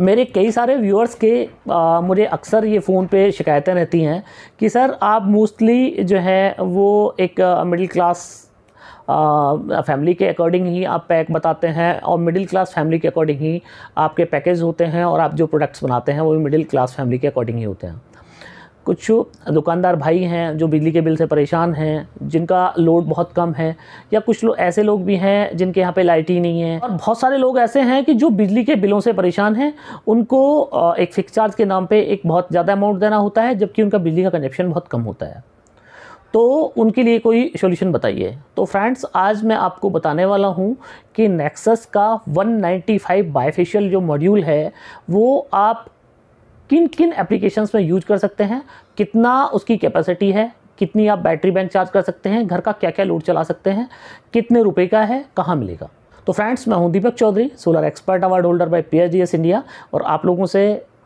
मेरे कई सारे व्यूअर्स के आ, मुझे अक्सर ये फ़ोन पे शिकायतें रहती हैं कि सर आप मोस्टली जो है वो एक मिडिल क्लास फैमिली के अकॉर्डिंग ही आप पैक बताते हैं और मिडिल क्लास फैमिली के अकॉर्डिंग ही आपके पैकेज होते हैं और आप जो प्रोडक्ट्स बनाते हैं वो भी मिडिल क्लास फैमिली के अकॉर्डिंग ही होते हैं कुछ दुकानदार भाई हैं जो बिजली के बिल से परेशान हैं जिनका लोड बहुत कम है या कुछ लोग ऐसे लोग भी हैं जिनके यहाँ पे लाइट ही नहीं है और बहुत सारे लोग ऐसे हैं कि जो बिजली के बिलों से परेशान हैं उनको एक फिक्स चार्ज के नाम पे एक बहुत ज़्यादा अमाउंट देना होता है जबकि उनका बिजली का कनेक्शन बहुत कम होता है तो उनके लिए कोई सोल्यूशन बताइए तो फ्रेंड्स आज मैं आपको बताने वाला हूँ कि नेक्सस का 195 नाइन्टी जो मॉड्यूल है वो आप किन किन एप्लीकेशंस में यूज कर सकते हैं कितना उसकी कैपेसिटी है कितनी आप बैटरी बैंक चार्ज कर सकते हैं घर का क्या क्या लोड चला सकते हैं कितने रुपए का है कहाँ मिलेगा तो फ्रेंड्स मैं हूं Deepak Chaudhary solar expert award holder by P India और आप लोगों से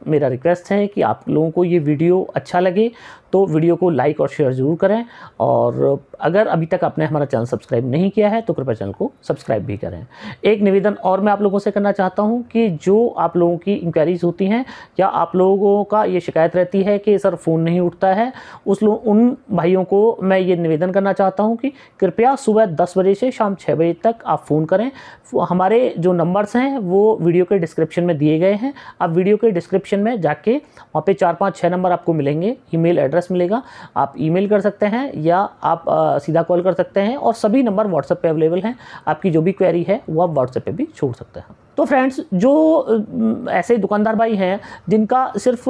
मेरा रिक्वेस्ट है कि आप लोगों को ये वीडियो अच्छा लगे तो वीडियो को लाइक और शेयर ज़रूर करें और अगर अभी तक आपने हमारा चैनल सब्सक्राइब नहीं किया है तो कृपया चैनल को सब्सक्राइब भी करें एक निवेदन और मैं आप लोगों से करना चाहता हूँ कि जो आप लोगों की इंक्वायरीज़ होती हैं या आप लोगों का ये शिकायत रहती है कि सर फ़ोन नहीं उठता है उस लोग उन भाइयों को मैं ये निवेदन करना चाहता हूँ कि कृपया सुबह दस बजे से शाम छः बजे तक आप फ़ोन करें हमारे जो नंबर्स हैं वो वीडियो के डिस्क्रिप्शन में दिए गए हैं आप वीडियो के डिस्क्रिप्शन सेक्शन में जाके वहाँ पे चार पाँच छः नंबर आपको मिलेंगे ईमेल एड्रेस मिलेगा आप ईमेल कर सकते हैं या आप आ, सीधा कॉल कर सकते हैं और सभी नंबर व्हाट्सएप पे अवेलेबल हैं आपकी जो भी क्वेरी है वो आप व्हाट्सएप पे भी छोड़ सकते हैं तो फ्रेंड्स जो ऐसे दुकानदार भाई हैं जिनका सिर्फ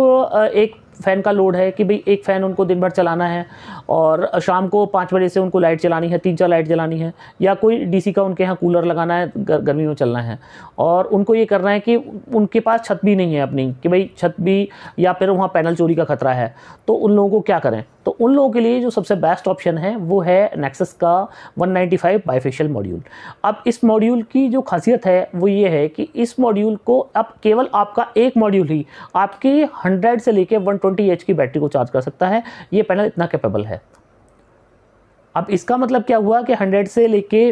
एक फ़ैन का लोड है कि भाई एक फ़ैन उनको दिन भर चलाना है और शाम को पाँच बजे से उनको लाइट चलानी है तीन चार लाइट जलानी है या कोई डीसी का उनके यहाँ कूलर लगाना है गर, गर्मी में चलना है और उनको ये करना है कि उनके पास छत भी नहीं है अपनी कि भाई छत भी या फिर वहाँ पैनल चोरी का खतरा है तो उन लोगों को क्या करें तो उन लोगों के लिए जो सबसे बेस्ट ऑप्शन है वो है नेक्सस का 195 नाइन्टी मॉड्यूल अब इस मॉड्यूल की जो खासियत है वो ये है कि इस मॉड्यूल को अब केवल आपका एक मॉड्यूल ही आपकी 100 से लेके 120 एच की बैटरी को चार्ज कर सकता है ये पैनल इतना कैपेबल है अब इसका मतलब क्या हुआ कि 100 से लेके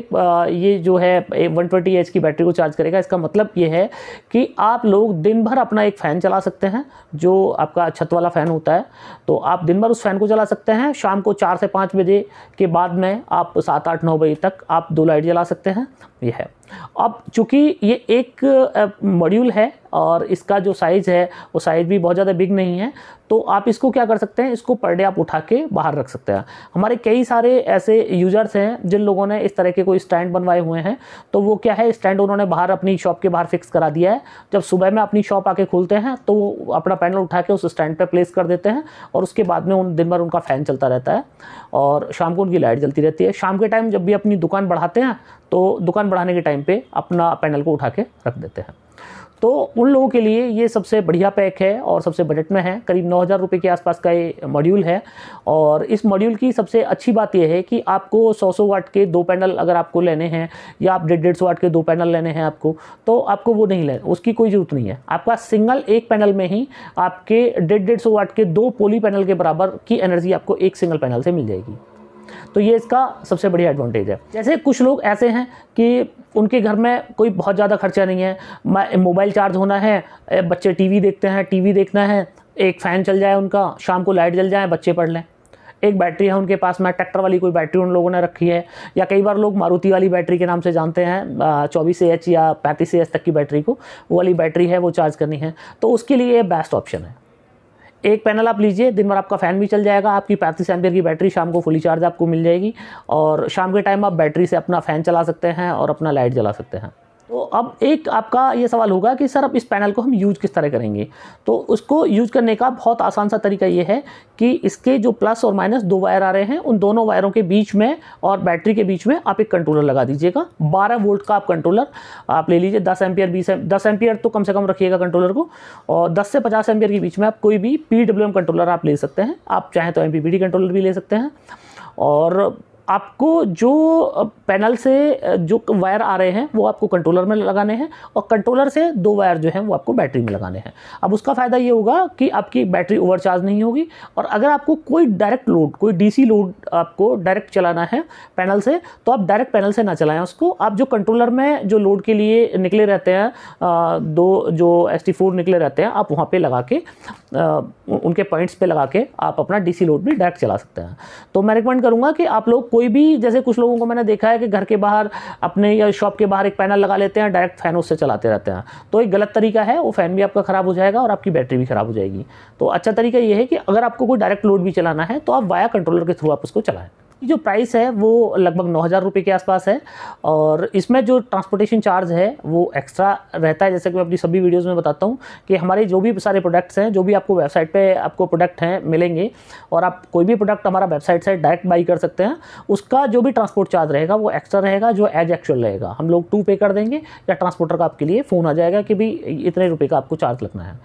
ये जो है 120 ट्वेंटी की बैटरी को चार्ज करेगा इसका मतलब ये है कि आप लोग दिन भर अपना एक फ़ैन चला सकते हैं जो आपका छत वाला फ़ैन होता है तो आप दिन भर उस फ़ैन को चला सकते हैं शाम को चार से पाँच बजे के बाद में आप सात आठ नौ बजे तक आप दो लाइट जला सकते हैं यह है अब चूँकि ये एक मॉड्यूल है और इसका जो साइज़ है वो साइज़ भी बहुत ज़्यादा बिग नहीं है तो आप इसको क्या कर सकते हैं इसको पर डे आप उठा के बाहर रख सकते हैं हमारे कई सारे ऐसे यूजर्स हैं जिन लोगों ने इस तरह के कोई स्टैंड बनवाए हुए हैं तो वो क्या है स्टैंड उन्होंने बाहर अपनी शॉप के बाहर फिक्स करा दिया है जब सुबह में अपनी शॉप आके खुलते हैं तो वो अपना पैनल उठा के उस स्टैंड पर प्लेस कर देते हैं और उसके बाद में उन दिन भर उनका फ़ैन चलता रहता है और शाम को उनकी लाइट जलती रहती है शाम के टाइम जब भी अपनी दुकान बढ़ाते हैं तो दुकान बढ़ाने के टाइम टाइम पे अपना पैनल को उठा के रख देते हैं तो उन लोगों के लिए ये सबसे बढ़िया पैक है और सबसे बजट में है करीब नौ हज़ार के आसपास का ये मॉड्यूल है और इस मॉड्यूल की सबसे अच्छी बात यह है कि आपको सौ सौ वाट के दो पैनल अगर आपको लेने हैं या आप डेढ़ डेढ़ सौ वाट के दो पैनल लेने हैं आपको तो आपको वो नहीं लेना उसकी कोई ज़रूरत नहीं है आपका सिंगल एक पैनल में ही आपके डेढ़ डेढ़ सौ वाट के दो पोली पैनल के बराबर की एनर्जी आपको एक सिंगल पैनल से मिल जाएगी तो ये इसका सबसे बढ़िया एडवांटेज है जैसे कुछ लोग ऐसे हैं कि उनके घर में कोई बहुत ज़्यादा खर्चा नहीं है मोबाइल चार्ज होना है बच्चे टीवी देखते हैं टीवी देखना है एक फ़ैन चल जाए उनका शाम को लाइट जल जाए बच्चे पढ़ लें एक बैटरी है उनके पास में ट्रैक्टर वाली कोई बैटरी उन लोगों ने रखी है या कई बार लोग मारुति वाली बैटरी के नाम से जानते हैं चौबीस एच या पैंतीस एच तक की बैटरी को वो वाली बैटरी है वो चार्ज करनी है तो उसके लिए ये बेस्ट ऑप्शन है एक पैनल आप लीजिए दिन भर आपका फ़ैन भी चल जाएगा आपकी पैंतीस एमपियर की बैटरी शाम को फुली चार्ज आपको मिल जाएगी और शाम के टाइम आप बैटरी से अपना फ़ैन चला सकते हैं और अपना लाइट जला सकते हैं अब एक आपका ये सवाल होगा कि सर अब इस पैनल को हम यूज किस तरह करेंगे तो उसको यूज करने का बहुत आसान सा तरीका ये है कि इसके जो प्लस और माइनस दो वायर आ रहे हैं उन दोनों वायरों के बीच में और बैटरी के बीच में आप एक कंट्रोलर लगा दीजिएगा बारह वोल्ट का आप कंट्रोलर आप ले लीजिए दस एम्पियर बीस दस एम्पियर तो कम से कम रखिएगा कंट्रोलर को और दस से पचास एम्पियर के बीच में आप कोई भी पी कंट्रोलर आप ले सकते हैं आप चाहें तो एम कंट्रोलर भी ले सकते हैं और आपको जो पैनल से जो वायर आ रहे हैं वो आपको कंट्रोलर में लगाने हैं और कंट्रोलर से दो वायर जो हैं वो आपको बैटरी में लगाने हैं अब उसका फ़ायदा ये होगा कि आपकी बैटरी ओवरचार्ज नहीं होगी और अगर आपको कोई डायरेक्ट लोड कोई डीसी लोड आपको डायरेक्ट चलाना है पैनल से तो आप डायरेक्ट पैनल से ना चलाएं उसको आप जो कंट्रोलर में जो लोड के लिए निकले रहते हैं दो जो एस निकले रहते हैं आप वहाँ पर लगा के उनके पॉइंट्स पर लगा के आप अपना डी लोड भी डायरेक्ट चला सकते हैं तो मैं रिकमेंड करूँगा कि आप लोग कोई भी जैसे कुछ लोगों को मैंने देखा है कि घर के बाहर अपने या शॉप के बाहर एक पैनल लगा लेते हैं डायरेक्ट फ़ैन उससे चलाते रहते हैं तो एक गलत तरीका है वो फ़ैन भी आपका ख़राब हो जाएगा और आपकी बैटरी भी ख़राब हो जाएगी तो अच्छा तरीका ये है कि अगर आपको कोई डायरेक्ट लोड भी चलाना है तो आप वाया कंट्रोलर के थ्रू आप उसको चलाएं इसकी जो प्राइस है वो लगभग नौ हज़ार रुपये के आसपास है और इसमें जो ट्रांसपोर्टेशन चार्ज है वो एक्स्ट्रा रहता है जैसे कि मैं अपनी सभी वीडियोज़ में बताता हूँ कि हमारे जो भी सारे प्रोडक्ट्स हैं जो भी आपको वेबसाइट पर आपको प्रोडक्ट हैं मिलेंगे और आप कोई भी प्रोडक्ट हमारा वेबसाइट से डायरेक्ट बाई कर सकते हैं उसका जो भी ट्रांसपोर्ट चार्ज रहेगा वो एक्स्ट्रा रहेगा जो एज एक्चुअल रहेगा हम लोग टू पे कर देंगे या ट्रांसपोर्टर का आपके लिए फ़ोन आ जाएगा कि भाई इतने रुपये का आपको चार्ज लगना है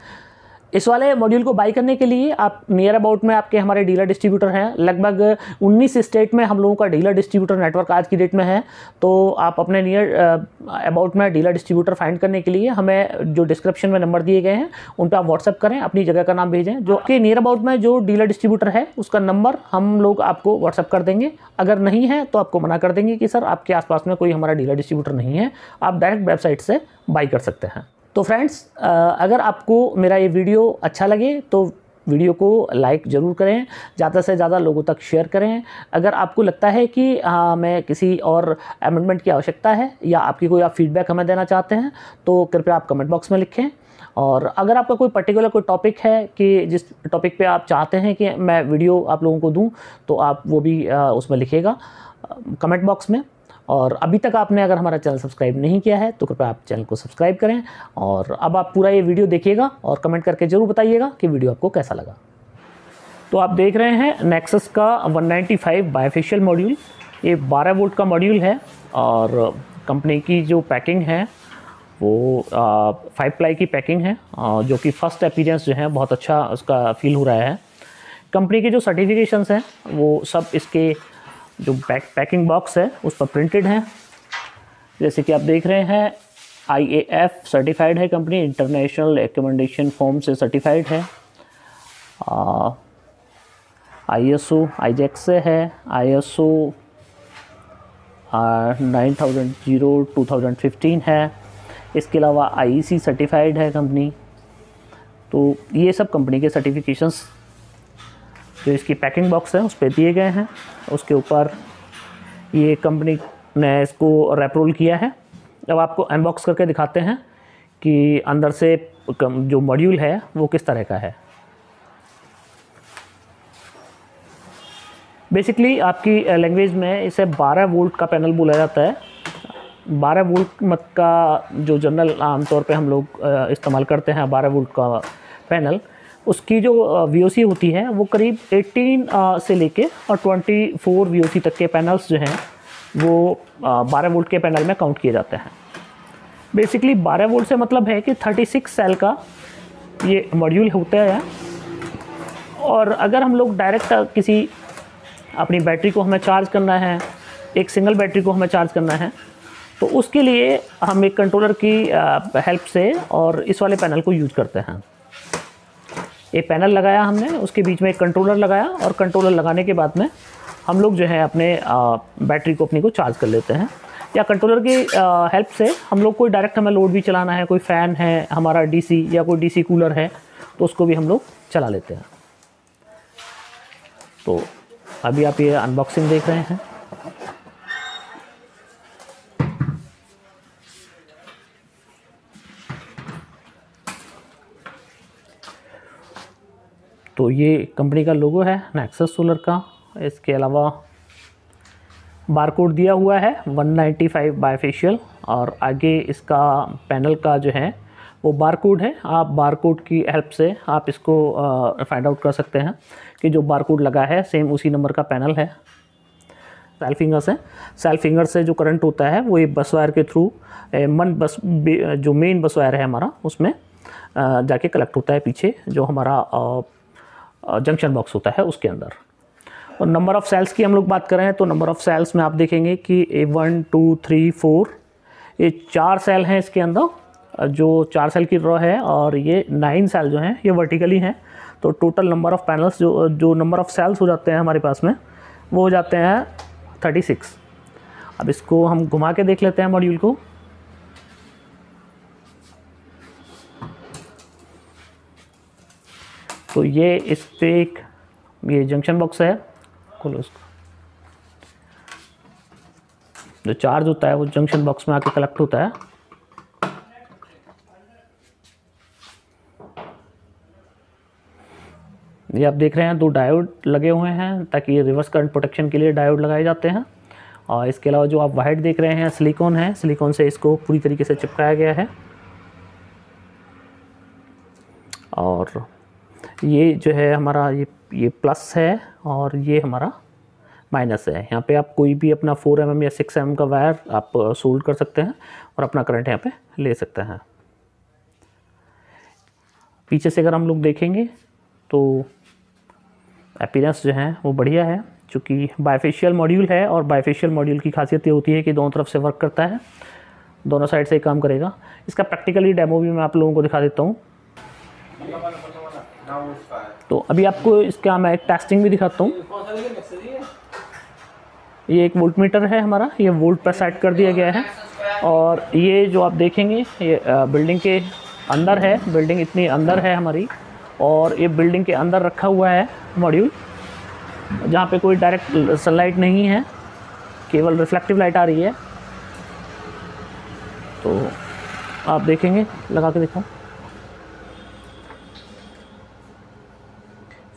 इस वाले मॉड्यूल को बाई करने के लिए आप नियर अबाउट में आपके हमारे डीलर डिस्ट्रीब्यूटर हैं लगभग 19 स्टेट में हम लोगों का डीलर डिस्ट्रीब्यूटर नेटवर्क आज की डेट में है तो आप अपने नियर अबाउट uh, में डीलर डिस्ट्रीब्यूटर फाइंड करने के लिए हमें जो डिस्क्रिप्शन में नंबर दिए गए हैं उन पर आप व्हाट्सअप करें अपनी जगह का नाम भेजें जो आपके नियर अबाउट में जो डीलर डिस्ट्रीब्यूटर है उसका नंबर हम लोग आपको व्हाट्सअप कर देंगे अगर नहीं है तो आपको मना कर देंगे कि सर आपके आसपास में कोई हमारा डीलर डिस्ट्रीब्यूटर नहीं है आप डायरेक्ट वेबसाइट से बाई कर सकते हैं तो फ्रेंड्स अगर आपको मेरा ये वीडियो अच्छा लगे तो वीडियो को लाइक ज़रूर करें ज़्यादा से ज़्यादा लोगों तक शेयर करें अगर आपको लगता है कि हाँ मैं किसी और अमेंडमेंट की आवश्यकता है या आपकी कोई आप फीडबैक हमें देना चाहते हैं तो कृपया आप कमेंट बॉक्स में लिखें और अगर आपका कोई पर्टिकुलर कोई टॉपिक है कि जिस टॉपिक पे आप चाहते हैं कि मैं वीडियो आप लोगों को दूँ तो आप वो भी उसमें लिखेगा कमेंट बॉक्स में और अभी तक आपने अगर हमारा चैनल सब्सक्राइब नहीं किया है तो कृपया आप चैनल को सब्सक्राइब करें और अब आप पूरा ये वीडियो देखिएगा और कमेंट करके ज़रूर बताइएगा कि वीडियो आपको कैसा लगा तो आप देख रहे हैं नेक्सस का 195 नाइन्टी मॉड्यूल ये 12 वोल्ट का मॉड्यूल है और कंपनी की जो पैकिंग है वो फाइव प्लाई की पैकिंग है आ, जो कि फ़र्स्ट अपीरियंस जो है बहुत अच्छा उसका फील हो रहा है कंपनी के जो सर्टिफिकेशंस हैं वो सब इसके जो बैक पैकिंग बॉक्स है उस पर प्रिंटेड है जैसे कि आप देख रहे हैं आईएएफ सर्टिफाइड है कंपनी इंटरनेशनल रिकमेंडेशन फॉर्म से सर्टिफाइड है आई एस ओ आईजेक से है I S O nine thousand zero two thousand fifteen है इसके अलावा आई सी सर्टिफाइड है कंपनी तो ये सब कंपनी के सर्टिफिकेशंस जो इसकी पैकिंग बॉक्स है उस पर दिए गए हैं उसके ऊपर ये कंपनी ने इसको रेप्रोल किया है अब आपको अनबॉक्स करके दिखाते हैं कि अंदर से जो मॉड्यूल है वो किस तरह का है बेसिकली आपकी लैंग्वेज में इसे 12 वोल्ट का पैनल बोला जाता है 12 वोल्ट मत का जो जनरल आमतौर पे हम लोग इस्तेमाल करते हैं 12 वोल्ट का पैनल उसकी जो वी होती है वो करीब 18 से लेके और 24 फोर तक के पैनल्स जो हैं वो 12 वोल्ट के पैनल में काउंट किए जाते हैं बेसिकली 12 वोल्ट से मतलब है कि 36 सेल का ये मॉड्यूल होता है और अगर हम लोग डायरेक्ट किसी अपनी बैटरी को हमें चार्ज करना है एक सिंगल बैटरी को हमें चार्ज करना है तो उसके लिए हम एक कंट्रोलर की हेल्प से और इस वाले पैनल को यूज करते हैं ये पैनल लगाया हमने उसके बीच में एक कंट्रोलर लगाया और कंट्रोलर लगाने के बाद में हम लोग जो है अपने बैटरी को अपनी को चार्ज कर लेते हैं या कंट्रोलर की हेल्प से हम लोग कोई डायरेक्ट हमें लोड भी चलाना है कोई फ़ैन है हमारा डीसी या कोई डीसी कूलर है तो उसको भी हम लोग चला लेते हैं तो अभी आप ये अनबॉक्सिंग देख रहे हैं तो ये कंपनी का लोगो है नेक्सस सोलर का इसके अलावा बारकोड दिया हुआ है 195 नाइन्टी बायफेशियल और आगे इसका पैनल का जो है वो बारकोड है आप बारकोड की हेल्प से आप इसको फाइंड आउट कर सकते हैं कि जो बारकोड लगा है सेम उसी नंबर का पैनल है सेल फिंगर से सेल फिंगर से जो करंट होता है वो ये बस वायर के थ्रू मन बस जो मेन बस वायर है हमारा उसमें जाके कलेक्ट होता है पीछे जो हमारा जंक्शन बॉक्स होता है उसके अंदर और नंबर ऑफ़ सेल्स की हम लोग बात करें तो नंबर ऑफ़ सेल्स में आप देखेंगे कि A one two three four ये चार सेल हैं इसके अंदर जो चार सेल की रॉ है और ये नाइन सेल जो हैं ये वर्टिकली हैं तो टोटल नंबर ऑफ़ पैनल्स जो जो नंबर ऑफ़ सेल्स हो जाते हैं हमारे पास में वो हो जाते हैं थर्टी सिक्स अब इसको हम घुमा के देख लेते हैं मॉड्यूल को तो ये इस पर एक ये जंक्शन बॉक्स है खोलो इसको जो चार्ज होता है वो जंक्शन बॉक्स में आके कलेक्ट होता है ये आप देख रहे हैं दो डायोड लगे हुए हैं ताकि ये रिवर्स करंट प्रोटेक्शन के लिए डायोड लगाए जाते हैं और इसके अलावा जो आप वाइट देख रहे हैं सिलिकॉन है सिलिकॉन से इसको पूरी तरीके से चिपकाया गया है और ये जो है हमारा ये ये प्लस है और ये हमारा माइनस है यहाँ पे आप कोई भी अपना फोर एम mm या सिक्स एम mm का वायर आप सोल्ड uh, कर सकते हैं और अपना करंट यहाँ पे ले सकते हैं पीछे से अगर हम लोग देखेंगे तो अपीरेंस जो है वो बढ़िया है चूँकि बायोफेशियल मॉड्यूल है और बायोफेशियल मॉड्यूल की खासियत ये होती है कि दोनों तरफ से वर्क करता है दोनों साइड से काम करेगा इसका प्रैक्टिकली डेमो भी मैं आप लोगों को दिखा देता हूँ तो अभी आपको इसका मैं टेस्टिंग भी दिखाता हूँ ये एक वोल्ट मीटर है हमारा ये वोल्ट पर सेट कर दिया गया है और ये जो आप देखेंगे ये बिल्डिंग के अंदर है बिल्डिंग इतनी अंदर है हमारी और ये बिल्डिंग के अंदर रखा हुआ है मॉड्यूल जहाँ पे कोई डायरेक्ट सनलाइट नहीं है केवल रिफ्लेक्टिव लाइट आ रही है तो आप देखेंगे लगा के दिखाऊँ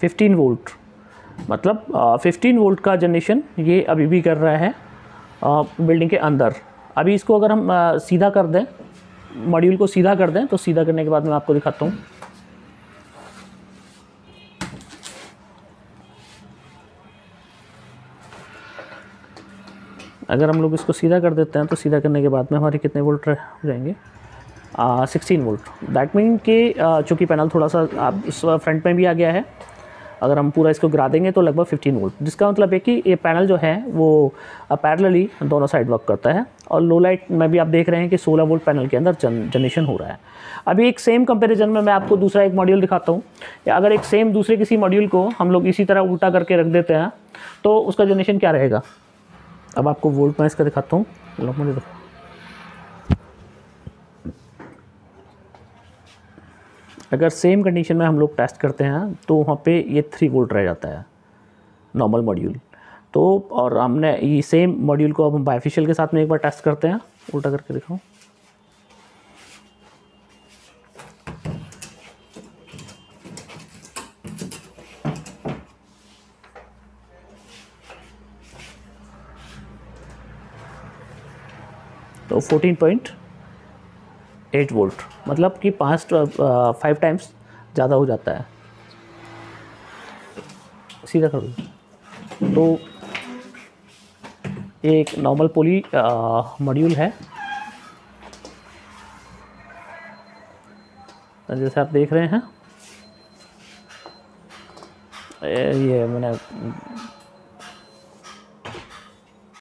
फिफ्टीन वोल्ट मतलब फिफ्टीन वोल्ट का जनरेशन ये अभी भी कर रहा है बिल्डिंग के अंदर अभी इसको अगर हम सीधा कर दें मॉड्यूल को सीधा कर दें तो सीधा करने के बाद मैं आपको दिखाता हूँ अगर हम लोग इसको सीधा कर देते हैं तो सीधा करने के बाद में हमारे कितने वोल्ट रह जाएंगे सिक्सटीन वोल्ट दैट मीन के चूँकि पैनल थोड़ा सा आप फ्रंट में भी आ गया है अगर हम पूरा इसको गिरा देंगे तो लगभग 15 वोल्ट जिसका मतलब है कि ये पैनल जो है वो पैरेलली दोनों साइड वर्क करता है और लो लाइट में भी आप देख रहे हैं कि 16 वोल्ट पैनल के अंदर जन जनरेशन हो रहा है अभी एक सेम कंपैरिजन में मैं आपको दूसरा एक मॉड्यूल दिखाता हूँ अगर एक सेम दूसरे किसी मॉड्यूल को हम लोग इसी तरह उल्टा करके रख देते हैं तो उसका जनरेशन क्या रहेगा अब आपको वोल्ट मैं इसका दिखाता हूँ मुझे दिखा अगर सेम कंडीशन में हम लोग टेस्ट करते हैं तो वहाँ पे ये थ्री वोल्ट रह जाता है नॉर्मल मॉड्यूल तो और हमने ये सेम मॉड्यूल को अब हम बायोफिशियल के साथ में एक बार टेस्ट करते हैं उल्टा करके दिखाऊँ तो फोर्टीन पॉइंट एट वोल्ट मतलब कि पाँच फाइव टाइम्स ज़्यादा हो जाता है सीधा करो तो ये एक नॉर्मल पोली मॉड्यूल है तो जैसे आप देख रहे हैं ये मैंने